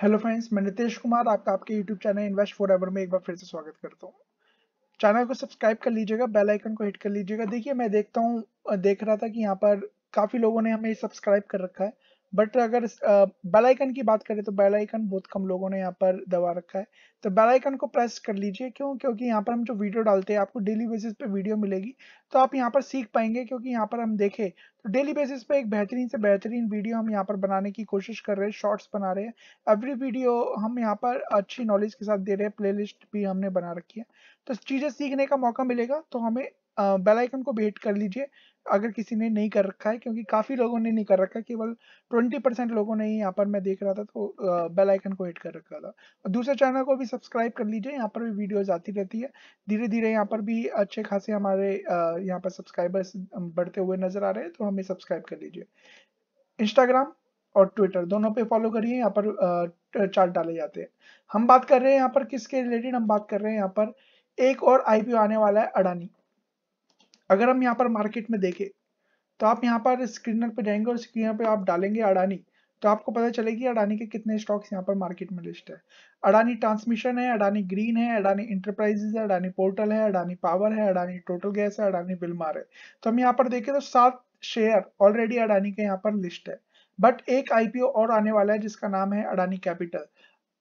hello friends मैं नितेश कुमार आपका आपके YouTube channel invest forever में एक बार फिर से स्वागत करता हूँ चैनल को सब्सक्राइब कर लीजिएगा बेल आइकन को हिट कर लीजिएगा देखिए मैं देखता हूँ देख रहा था कि यहाँ पर काफ़ी लोगों ने हमें सब्सक्राइब कर रखा है बट अगर बेलाइकन की बात करें तो बेलाइकन बहुत कम लोगों ने यहाँ पर दबा रखा है तो बेलाइकन को प्रेस कर लीजिए क्यों क्योंकि यहाँ पर हम जो वीडियो डालते हैं आपको डेली बेसिस पे वीडियो मिलेगी तो आप यहाँ पर सीख पाएंगे क्योंकि यहाँ पर हम देखें तो डेली बेसिस पे एक बेहतरीन से बेहतरीन वीडियो हम यहाँ पर बनाने की कोशिश कर रहे हैं शॉर्ट्स बना रहे हैं एवरी वीडियो हम यहाँ पर अच्छी नॉलेज के साथ दे रहे हैं प्ले भी हमने बना रखी है तो चीज़ें सीखने का मौका मिलेगा तो हमें बेलाइकन को भेंट कर लीजिए अगर किसी ने नहीं कर रखा है क्योंकि काफ़ी लोगों ने नहीं कर रखा है केवल ट्वेंटी परसेंट लोगों ने ही यहाँ पर मैं देख रहा था तो बेल आइकन को हिट कर रखा था और दूसरे चैनल को भी सब्सक्राइब कर लीजिए यहाँ पर भी वीडियोज आती रहती है धीरे धीरे यहाँ पर भी अच्छे खासे हमारे यहाँ पर सब्सक्राइबर्स बढ़ते हुए नजर आ रहे हैं तो हमें सब्सक्राइब कर लीजिए इंस्टाग्राम और ट्विटर दोनों पे फॉलो करिए यहाँ पर चार्ट डाले जाते हैं हम बात कर रहे हैं यहाँ पर किसके रिलेटेड हम बात कर रहे हैं यहाँ पर एक और आईपीओ आने वाला है अडानी अगर हम यहाँ पर मार्केट में देखें तो आप यहाँ पर स्क्रीनर पर जाएंगे और स्क्रीनर पर आप डालेंगे अडानी तो आपको पता चलेगी अडानी के कितने स्टॉक्स यहाँ पर मार्केट में लिस्ट है अडानी ट्रांसमिशन है अडानी ग्रीन है अडानी इंटरप्राइजेस है अडानी पोर्टल है अडानी पावर है अडानी टोटल गैस है अडानी बिलमार है तो हम यहाँ पर देखें तो सात शेयर ऑलरेडी अडानी के यहाँ पर लिस्ट है बट एक आईपीओ और आने वाला है जिसका नाम है अडानी कैपिटल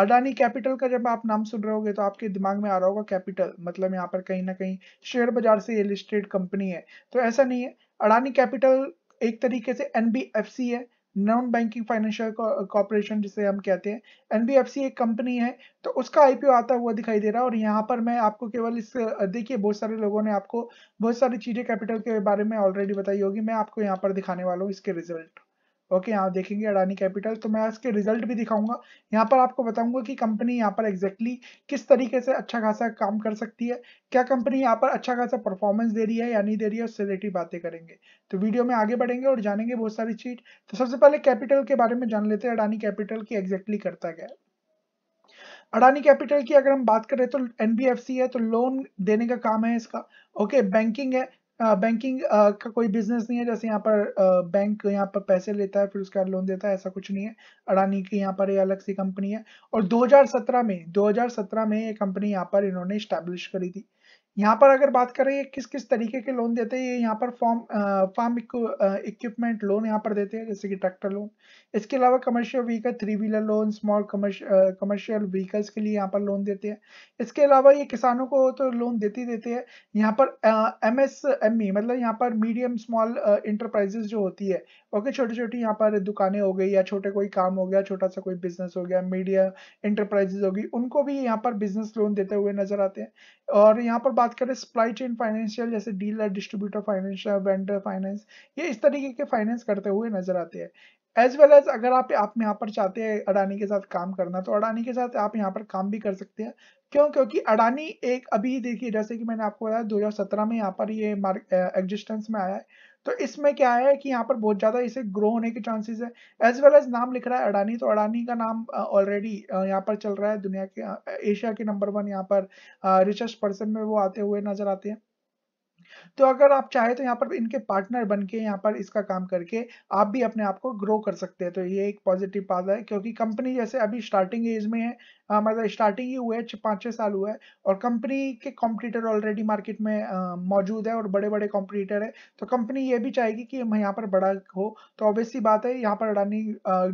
अडानी कैपिटल का जब आप नाम सुन रहे होगे तो आपके दिमाग में आ रहा होगा कैपिटल मतलब यहाँ पर कहीं ना कहीं शेयर बाजार से लिस्टेड कंपनी है तो ऐसा नहीं है अडानी कैपिटल एक तरीके से एनबीएफसी है नॉन बैंकिंग फाइनेंशियल कॉपोरेशन जिसे हम कहते हैं एनबीएफसी एक कंपनी है तो उसका आईपीओ आता हुआ दिखाई दे रहा है और यहाँ पर मैं आपको केवल इस देखिए बहुत सारे लोगों ने आपको बहुत सारी चीजें कैपिटल के बारे में ऑलरेडी बताई होगी मैं आपको यहाँ पर दिखाने वाला हूँ इसके रिजल्ट ओके यहाँ देखेंगे अडानी कैपिटल तो मैं इसके रिजल्ट भी दिखाऊंगा यहाँ पर आपको बताऊंगा कि कंपनी यहाँ पर एग्जैक्टली exactly किस तरीके से अच्छा खासा काम कर सकती है क्या कंपनी यहाँ पर अच्छा खासा परफॉर्मेंस दे रही है या नहीं दे रही है उससे रिलेटेड बातें करेंगे तो वीडियो में आगे बढ़ेंगे और जानेंगे बहुत सारी चीज तो सबसे पहले कैपिटल के बारे में जान लेते हैं अडानी कैपिटल की एग्जैक्टली exactly करता क्या है अडानी कैपिटल की अगर हम बात करें तो एनबीएफसी है तो लोन देने का काम है इसका ओके बैंकिंग है बैंकिंग का कोई बिजनेस नहीं है जैसे यहाँ पर बैंक यहाँ पर पैसे लेता है फिर उसका लोन देता है ऐसा कुछ नहीं है अडानी की यहाँ पर ये अलग सी कंपनी है और 2017 में 2017 में ये कंपनी यहाँ पर इन्होंने स्टैब्लिश करी थी यहाँ पर अगर बात करें ये किस किस तरीके के लोन देते हैं ये यहाँ पर फॉर्म फार्म इक्विपमेंट लोन यहाँ पर देते हैं जैसे कि ट्रैक्टर लोन इसके अलावा commercial vehicle three wheeler loan small commercial vehicles के लिए यहाँ पर लोन देते हैं इसके अलावा ये किसानों को तो लोन देते ही देते हैं यहाँ पर एम एस एम ई मतलब यहाँ पर मीडियम स्मॉल इंटरप्राइजेस जो होती है ओके छोटी छोटी यहाँ पर दुकानें हो गई या छोटे कोई काम हो गया छोटा सा कोई बिजनेस हो गया मीडिया इंटरप्राइजेस होगी उनको भी यहाँ पर बिजनेस लोन देते हुए नजर आते हैं और यहाँ पर बात करें सप्लाई चेन फाइनेंशियल जैसे dealer distributor financial vendor finance ये इस तरीके के फाइनेंस करते हुए नजर आते हैं एज वेल एज अगर आप आप यहाँ पर चाहते हैं अडानी के साथ काम करना तो अडानी के साथ आप यहाँ पर काम भी कर सकते हैं क्यों क्योंकि अडानी एक अभी देखिए जैसे कि मैंने आपको बताया 2017 में यहाँ पर ये मार्क एग्जिस्टेंस में आया है तो इसमें क्या है कि यहाँ पर बहुत ज़्यादा इसे ग्रो होने के चांसेस है एज वेल एज नाम लिख रहा है अडानी तो अडानी का नाम ऑलरेडी यहाँ पर चल रहा है दुनिया के एशिया के नंबर वन यहाँ पर रिचेस्ट पर्सन में वो आते हुए नजर आते हैं तो अगर आप चाहे तो यहाँ पर इनके पार्टनर बन के यहाँ पर इसका काम करके आप भी अपने आप को ग्रो कर सकते हैं तो ये एक पॉजिटिव बात है क्योंकि कंपनी जैसे अभी स्टार्टिंग एज में है आ, हाँ, मतलब स्टार्टिंग ही हुआ है पाँच छः साल हुआ है और कंपनी के कॉम्पिटिटर ऑलरेडी मार्केट में मौजूद है और बड़े बड़े कॉम्पिटिटर है तो कंपनी ये भी चाहेगी कि यहाँ पर बड़ा हो तो ऑब्वियसली बात है यहाँ पर अडानी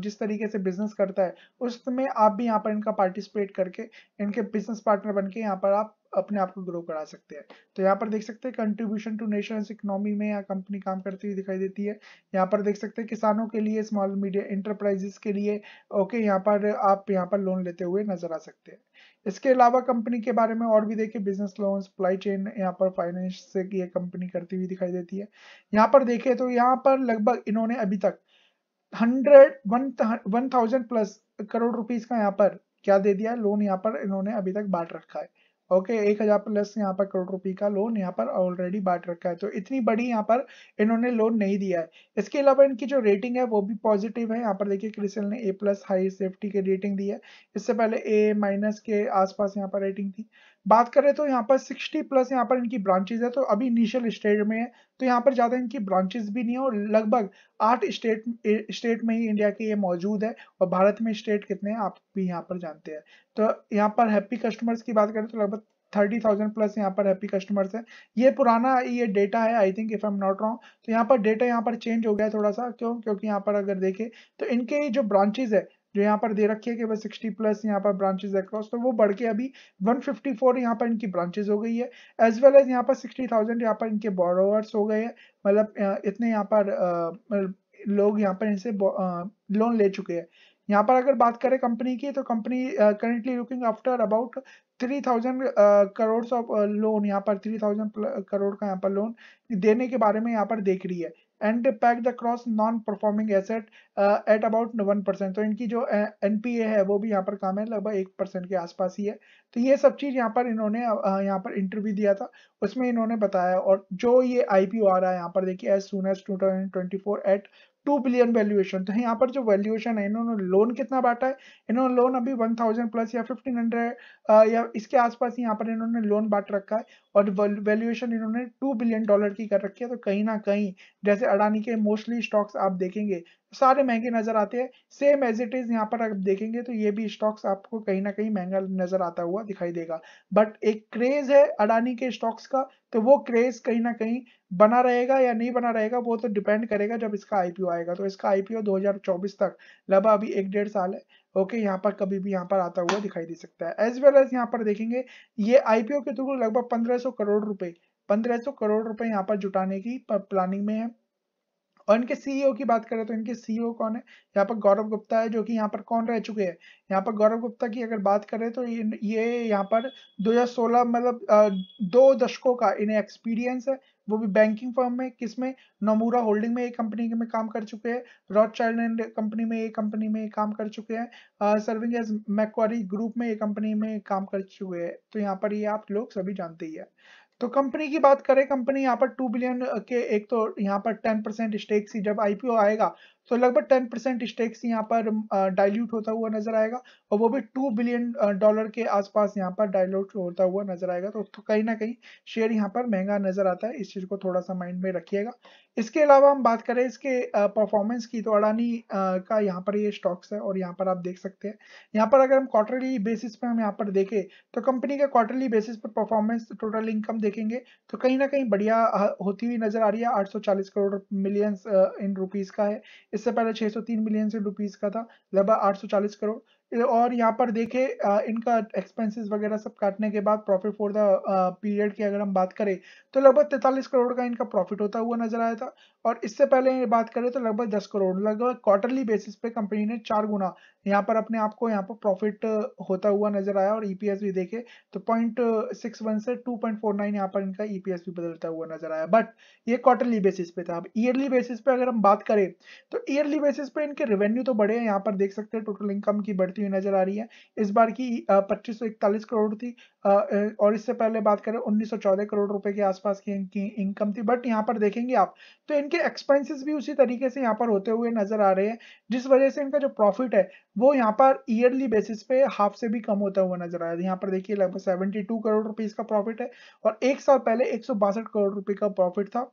जिस तरीके से बिजनेस करता है उसमें आप भी यहाँ पर इनका पार्टिसिपेट करके इनके बिजनेस पार्टनर बन के यहाँ पर आप अपने आप को ग्रो करा सकते हैं तो यहाँ पर देख सकते हैं कंट्रीब्यूशन टू नेशन इकोनॉमी में यहाँ कंपनी काम करती हुई दिखाई देती है यहाँ पर देख सकते हैं किसानों के लिए स्मॉल मीडिया इंटरप्राइजेस के लिए ओके यहाँ पर आप यहाँ पर लोन लेते हुए नजर आ सकते हैं इसके अलावा कंपनी के बारे में और भी देखिए बिजनेस लोन सप्लाई चेन यहाँ पर फाइनेंस से ये कंपनी करती हुई दिखाई देती है यहाँ पर देखे तो यहाँ पर लगभग इन्होंने अभी तक hundred one thousand plus crore rupees का यहाँ पर क्या दे दिया है लोन यहाँ पर इन्होंने अभी तक बांट रखा है ओके एक हजार प्लस यहाँ पर करोड़ रुपए का लोन यहाँ पर ऑलरेडी बांट रखा है तो इतनी बड़ी यहाँ पर इन्होंने लोन नहीं दिया है इसके अलावा इनकी जो रेटिंग है वो भी पॉजिटिव है यहाँ पर देखिए क्रिसल ने ए प्लस हाई सेफ्टी की रेटिंग दी है इससे पहले ए माइनस के आसपास यहाँ पर रेटिंग थी बात करें तो यहाँ पर 60 प्लस यहाँ पर इनकी ब्रांचेज है तो अभी इनिशियल स्टेज में है तो यहाँ पर ज़्यादा इनकी ब्रांचेज भी नहीं है और लगभग आठ स्टेट स्टेट में ही इंडिया के ये मौजूद है और भारत में स्टेट कितने हैं आप भी यहाँ पर जानते हैं तो यहाँ पर हैप्पी कस्टमर्स की बात करें तो लगभग थर्टी थाउजेंड प्लस यहाँ पर हैप्पी कस्टमर्स है ये पुराना ये डेटा है I think if I am not wrong तो यहाँ पर डेटा यहाँ पर चेंज हो गया है थोड़ा सा क्यों क्योंकि यहाँ पर अगर देखें तो इनके जो ब्रांचेज है जो यहाँ पर दे रखी है कि वह 60 प्लस यहाँ पर ब्रांचेस अक्रॉस तो वो बढ़ के अभी 154 यहाँ पर इनकी ब्रांचेस हो गई है एज वेल एज यहाँ पर 60,000 यहाँ पर इनके बोरोवर्स हो गए हैं मतलब इतने यहाँ पर मतलब लोग यहाँ पर इनसे लोन ले चुके हैं यहाँ पर अगर बात करें कंपनी की तो company currently looking after about three thousand crore of loan यहाँ पर थ्री थाउजेंड करोड़ का यहाँ पर लोन देने के बारे में यहाँ पर देख रही है एंड पैक the gross non performing asset at about one percent तो इनकी जो एनपीए uh, है वो भी यहाँ पर काम है लगभग एक परसेंट के आसपास ही है तो ये सब चीज़ यहाँ पर इन्होंने uh, यहाँ पर इंटरव्यू दिया था उसमें इन्होंने बताया और जो ये आईपीओ आ रहा है यहाँ पर देखिए as soon as two thousand twenty four at two billion valuation तो यहाँ पर जो वैल्यूएशन है इन्होंने लोन कितना बांटा है इन्होंने लोन अभी वन थाउजेंड प्लस या फिफ्टीन हंड्रेड या इसके आसपास यहाँ पर इन्होंने लोन बांट रखा है और वैल्यूएशन इन्होंने टू बिलियन डॉलर की कर रखी है तो कहीं ना कहीं जैसे अडानी के मोस्टली स्टॉक्स आप देखेंगे सारे महंगे नजर आते हैं सेम एज इट इज यहाँ पर आप देखेंगे तो ये भी स्टॉक्स आपको कहीं ना कहीं महंगा नजर आता हुआ दिखाई देगा बट एक क्रेज है अडानी के स्टॉक्स का तो वो क्रेज कहीं ना कहीं बना रहेगा या नहीं बना रहेगा वो तो डिपेंड करेगा जब इसका आईपीओ आएगा तो इसका आईपीओ 2024 तक लगभग अभी एक डेढ़ साल है ओके यहाँ पर कभी भी यहाँ पर आता हुआ दिखाई दे सकता है एज वेल एज यहाँ पर देखेंगे ये आईपीओ के थ्रू लगभग पंद्रह करोड़ रुपए पंद्रह करोड़ रुपए यहाँ पर जुटाने की प्लानिंग में है और इनके सीईओ e की बात करें तो इनके सीईओ e कौन है यहाँ पर गौरव गुप्ता है जो कि यहाँ पर कौन रह चुके हैं यहाँ पर गौरव गुप्ता की अगर बात करें तो ये ये यहाँ पर 2016 मतलब दो दशकों का इन्हें एक्सपीरियंस है वो भी बैंकिंग फर्म में किसमें नमूरा होल्डिंग में एक कंपनी में काम कर चुके हैं रॉड चाइल्ड एंड कंपनी में एक कंपनी में काम कर चुके हैं सर्विंग एज मैक्वारी ग्रुप में एक कंपनी में काम कर चुके हैं तो यहाँ पर ये आप लोग सभी जानते ही है तो कंपनी की बात करें कंपनी यहाँ पर टू बिलियन के एक तो यहाँ पर टेन परसेंट स्टेक सी जब आईपीओ आएगा तो लगभग टेन परसेंट स्टेक्स यहाँ पर डाइल्यूट होता हुआ नजर आएगा और वो भी टू बिलियन डॉलर के आसपास यहाँ पर डाइल्यूट होता हुआ नजर आएगा तो, तो कहीं ना कहीं शेयर यहाँ पर महंगा नजर आता है इस चीज को थोड़ा सा माइंड में रखिएगा इसके अलावा हम बात करें इसके परफॉर्मेंस की तो अडानी का यहाँ पर ये स्टॉक्स है और यहाँ पर आप देख सकते हैं यहाँ पर अगर हम क्वार्टरली बेसिस पर हम यहाँ पर देखें तो कंपनी का क्वार्टरली बेसिस पर परफॉर्मेंस टोटल इनकम देखेंगे तो कहीं ना कहीं बढ़िया होती हुई नजर आ रही है 840 करोड़ मिलियंस इन रुपीज का है इससे पहले 603 मिलियन से रुपीज का था लगभग 840 करोड़ और यहाँ पर देखे इनका एक्सपेंसेस वगैरह सब काटने के बाद प्रॉफिट फॉर द पीरियड की अगर हम बात करें तो लगभग तैतालीस करोड़ का इनका प्रॉफिट होता हुआ नजर आया था और इससे पहले बात करें तो लगभग दस करोड़ लगभग क्वार्टरली बेसिस पे कंपनी ने चार गुना यहाँ पर अपने आप को यहाँ पर प्रॉफिट होता हुआ नजर आया और ईपीएस e भी देखे तो पॉइंट सिक्स वन से टू पॉइंट फोर नाइन यहाँ पर इनका ईपीएस e भी बदलता हुआ नजर आया बट ये क्वार्टरली बेसिस पे था अब ईयरली बेसिस पे अगर हम बात करें तो ईयरली बेसिस पे इनके रेवेन्यू तो बढ़े हैं यहाँ पर देख सकते हैं टोटल इनकम की बढ़ती बढ़ती हुई नजर आ रही है इस बार की पच्चीस करोड़ थी और इससे पहले बात करें 1914 करोड़ रुपए के आसपास की इनकी इनकम थी बट यहाँ पर देखेंगे आप तो इनके एक्सपेंसेस भी उसी तरीके से यहाँ पर होते हुए नजर आ रहे हैं जिस वजह से इनका जो प्रॉफिट है वो यहाँ पर ईयरली बेसिस पे हाफ से भी कम होता हुआ नजर आया यहाँ पर देखिए लगभग सेवेंटी करोड़ रुपीज का प्रॉफिट है और एक साल पहले एक करोड़ रुपए का प्रॉफिट था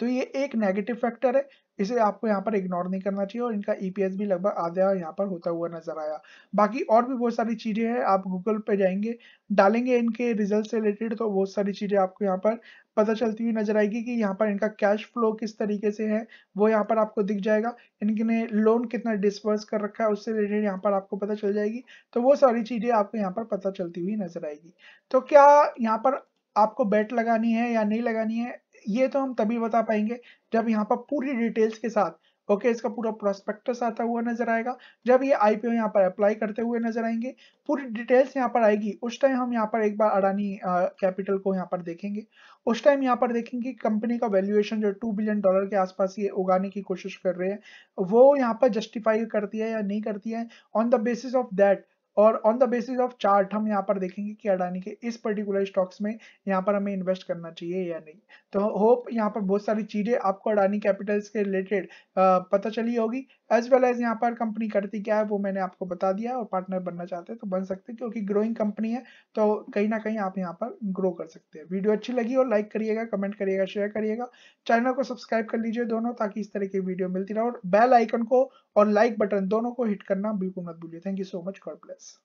तो ये एक नेगेटिव फैक्टर है इसे आपको यहाँ पर इग्नोर नहीं करना चाहिए और इनका ईपीएस e भी लगभग आधा यहाँ पर होता हुआ नजर आया बाकी और भी बहुत सारी चीजें हैं आप गूगल पे जाएंगे डालेंगे इनके रिजल्ट से रिलेटेड तो बहुत सारी चीजें आपको यहाँ पर पता चलती हुई नजर आएगी कि यहाँ पर इनका कैश फ्लो किस तरीके से है वो यहाँ पर आपको दिख जाएगा इनके लोन कितना डिस्पर्स कर रखा है उससे रिलेटेड यहाँ पर आपको पता चल जाएगी तो वो सारी चीजें आपको यहाँ पर पता चलती हुई नजर आएगी तो क्या यहाँ पर आपको बेट लगानी है या नहीं लगानी है ये तो हम तभी बता पाएंगे जब यहाँ पर पूरी डिटेल्स के साथ ओके okay, इसका पूरा प्रोस्पेक्टस आता हुआ नजर आएगा जब ये आईपीओ यहाँ पर अप्लाई करते हुए नजर आएंगे पूरी डिटेल्स यहाँ पर आएगी उस टाइम हम यहाँ पर एक बार अडानी कैपिटल को यहाँ पर देखेंगे उस टाइम यहाँ पर देखेंगे कंपनी का वैल्यूएशन जो टू बिलियन डॉलर के आसपास ये उगाने की कोशिश कर रहे हैं वो यहाँ पर जस्टिफाई करती है या नहीं करती है on the basis of that और on the basis of chart हम यहाँ पर देखेंगे कि अडानी के इस पर्टिकुलर स्टॉक्स में यहाँ पर हमें इन्वेस्ट करना चाहिए या नहीं तो होप यहाँ पर बहुत सारी चीजें आपको अडानी कैपिटल्स के रिलेटेड पता चली होगी एज वेल एज यहाँ पर कंपनी करती क्या है वो मैंने आपको बता दिया और पार्टनर बनना चाहते हैं तो बन सकते हैं क्योंकि ग्रोइंग कंपनी है तो कहीं ना कहीं आप यहाँ पर ग्रो कर सकते हैं वीडियो अच्छी लगी हो लाइक करिएगा कमेंट करिएगा शेयर करिएगा चैनल को सब्सक्राइब कर लीजिए दोनों ताकि इस तरह की वीडियो मिलती रहे और बेल आइकन को और लाइक बटन दोनों को हिट करना बिल्कुल मत भूलिए thank you so much God bless